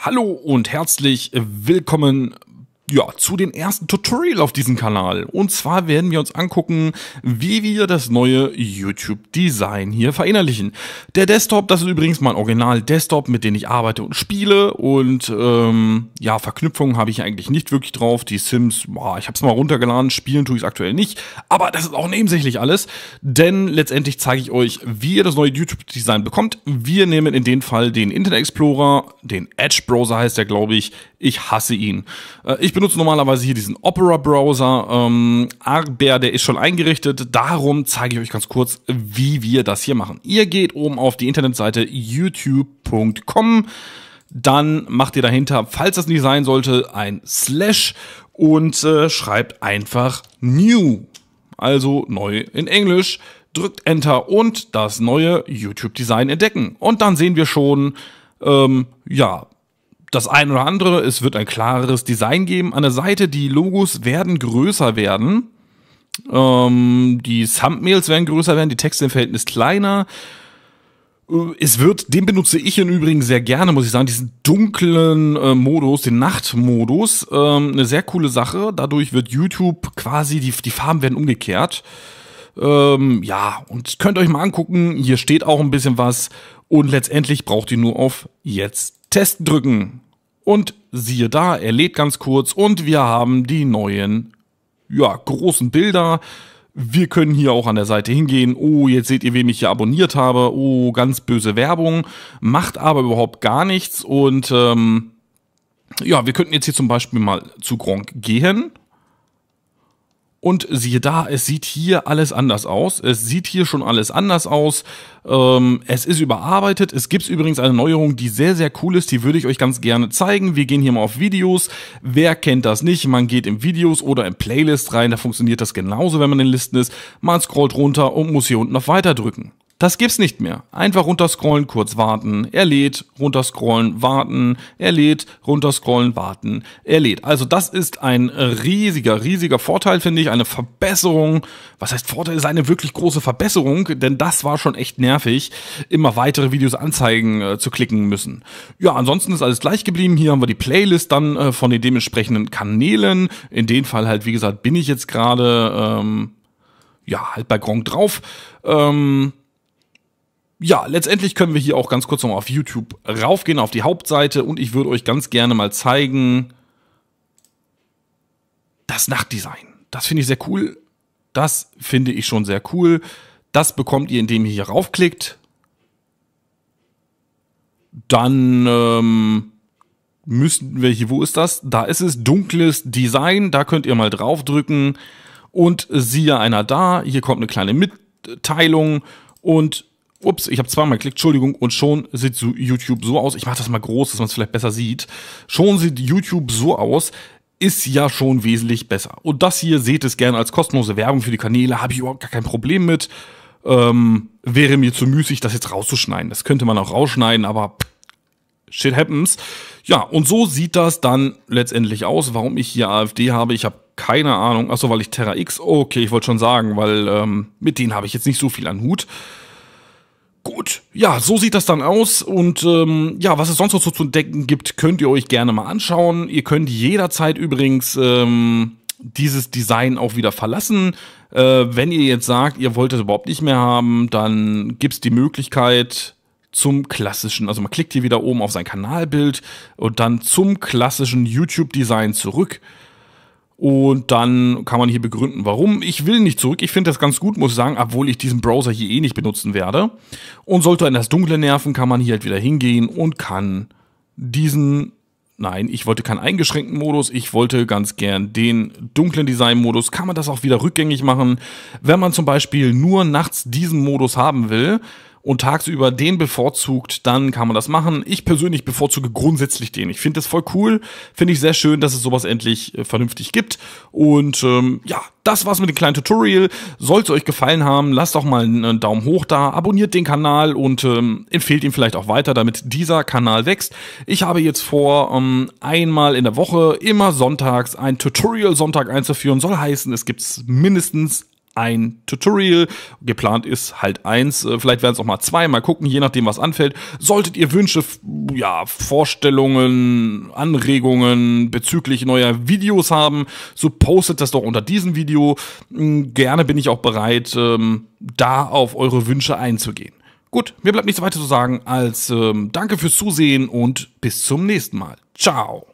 Hallo und herzlich willkommen ja, zu den ersten Tutorial auf diesem Kanal. Und zwar werden wir uns angucken, wie wir das neue YouTube-Design hier verinnerlichen. Der Desktop, das ist übrigens mein Original-Desktop, mit dem ich arbeite und spiele. Und ähm, ja, Verknüpfungen habe ich eigentlich nicht wirklich drauf. Die Sims, boah, ich habe es mal runtergeladen, spielen tue ich es aktuell nicht. Aber das ist auch nebensächlich alles, denn letztendlich zeige ich euch, wie ihr das neue YouTube-Design bekommt. Wir nehmen in dem Fall den Internet Explorer, den Edge-Browser heißt der, glaube ich. Ich hasse ihn. Äh, ich benutze normalerweise hier diesen Opera-Browser, ähm, aber der ist schon eingerichtet. Darum zeige ich euch ganz kurz, wie wir das hier machen. Ihr geht oben auf die Internetseite youtube.com dann macht ihr dahinter, falls das nicht sein sollte, ein Slash und äh, schreibt einfach New, also neu in Englisch, drückt Enter und das neue YouTube-Design entdecken. Und dann sehen wir schon, ähm, ja, das ein oder andere, es wird ein klareres Design geben. An der Seite, die Logos werden größer werden. Ähm, die Thumbnails werden größer werden, die Texte im Verhältnis kleiner. Äh, es wird, den benutze ich im Übrigen sehr gerne, muss ich sagen, diesen dunklen äh, Modus, den Nachtmodus, ähm, eine sehr coole Sache. Dadurch wird YouTube quasi, die, die Farben werden umgekehrt. Ähm, ja, und könnt euch mal angucken, hier steht auch ein bisschen was und letztendlich braucht ihr nur auf jetzt testen drücken. Und siehe da, er lädt ganz kurz und wir haben die neuen, ja, großen Bilder. Wir können hier auch an der Seite hingehen. Oh, jetzt seht ihr, wen ich hier abonniert habe. Oh, ganz böse Werbung. Macht aber überhaupt gar nichts. Und ähm, ja, wir könnten jetzt hier zum Beispiel mal zu Gronk gehen. Und siehe da, es sieht hier alles anders aus. Es sieht hier schon alles anders aus. Ähm, es ist überarbeitet. Es gibt übrigens eine Neuerung, die sehr, sehr cool ist. Die würde ich euch ganz gerne zeigen. Wir gehen hier mal auf Videos. Wer kennt das nicht? Man geht in Videos oder in Playlist rein. Da funktioniert das genauso, wenn man in Listen ist. Man scrollt runter und muss hier unten auf Weiter drücken. Das gibt's nicht mehr. Einfach runterscrollen, kurz warten. Er lädt, runterscrollen, warten. Er lädt, runterscrollen, warten. Er lädt. Also das ist ein riesiger, riesiger Vorteil, finde ich. Eine Verbesserung. Was heißt Vorteil? Ist eine wirklich große Verbesserung, denn das war schon echt nervig, immer weitere Videos anzeigen äh, zu klicken müssen. Ja, ansonsten ist alles gleich geblieben. Hier haben wir die Playlist dann äh, von den dementsprechenden Kanälen. In dem Fall halt, wie gesagt, bin ich jetzt gerade, ähm, ja, halt bei Gronk drauf. Ähm, ja, letztendlich können wir hier auch ganz kurz nochmal auf YouTube raufgehen, auf die Hauptseite und ich würde euch ganz gerne mal zeigen das Nachtdesign. Das finde ich sehr cool. Das finde ich schon sehr cool. Das bekommt ihr, indem ihr hier raufklickt. Dann ähm, müssen wir hier, wo ist das? Da ist es, dunkles Design. Da könnt ihr mal draufdrücken. Und siehe einer da, hier kommt eine kleine Mitteilung. Und Ups, ich habe zweimal geklickt, Entschuldigung, und schon sieht YouTube so aus. Ich mache das mal groß, dass man es vielleicht besser sieht. Schon sieht YouTube so aus, ist ja schon wesentlich besser. Und das hier seht es gerne als kostenlose Werbung für die Kanäle, habe ich überhaupt gar kein Problem mit. Ähm, wäre mir zu müßig, das jetzt rauszuschneiden. Das könnte man auch rausschneiden, aber shit happens. Ja, und so sieht das dann letztendlich aus, warum ich hier AfD habe. Ich habe keine Ahnung. Achso, weil ich Terra X, okay, ich wollte schon sagen, weil ähm, mit denen habe ich jetzt nicht so viel an Hut. Gut, ja, so sieht das dann aus. Und ähm, ja, was es sonst noch so zu entdecken gibt, könnt ihr euch gerne mal anschauen. Ihr könnt jederzeit übrigens ähm, dieses Design auch wieder verlassen. Äh, wenn ihr jetzt sagt, ihr wollt es überhaupt nicht mehr haben, dann gibt es die Möglichkeit zum klassischen, also man klickt hier wieder oben auf sein Kanalbild und dann zum klassischen YouTube-Design zurück. Und dann kann man hier begründen, warum. Ich will nicht zurück. Ich finde das ganz gut, muss ich sagen, obwohl ich diesen Browser hier eh nicht benutzen werde. Und sollte an das Dunkle nerven, kann man hier halt wieder hingehen und kann diesen, nein, ich wollte keinen eingeschränkten Modus, ich wollte ganz gern den dunklen Design-Modus, kann man das auch wieder rückgängig machen. Wenn man zum Beispiel nur nachts diesen Modus haben will, und tagsüber den bevorzugt, dann kann man das machen. Ich persönlich bevorzuge grundsätzlich den. Ich finde das voll cool, finde ich sehr schön, dass es sowas endlich äh, vernünftig gibt. Und ähm, ja, das war's mit dem kleinen Tutorial. Soll's euch gefallen haben, lasst doch mal einen Daumen hoch da, abonniert den Kanal und ähm, empfehlt ihn vielleicht auch weiter, damit dieser Kanal wächst. Ich habe jetzt vor, ähm, einmal in der Woche, immer sonntags, ein Tutorial-Sonntag einzuführen. Soll heißen, es gibt's mindestens ein Tutorial. Geplant ist halt eins, äh, vielleicht werden es auch mal zwei, mal gucken, je nachdem, was anfällt. Solltet ihr Wünsche, ja, Vorstellungen, Anregungen bezüglich neuer Videos haben, so postet das doch unter diesem Video. Hm, gerne bin ich auch bereit, ähm, da auf eure Wünsche einzugehen. Gut, mir bleibt nichts weiter zu sagen als ähm, danke fürs Zusehen und bis zum nächsten Mal. Ciao.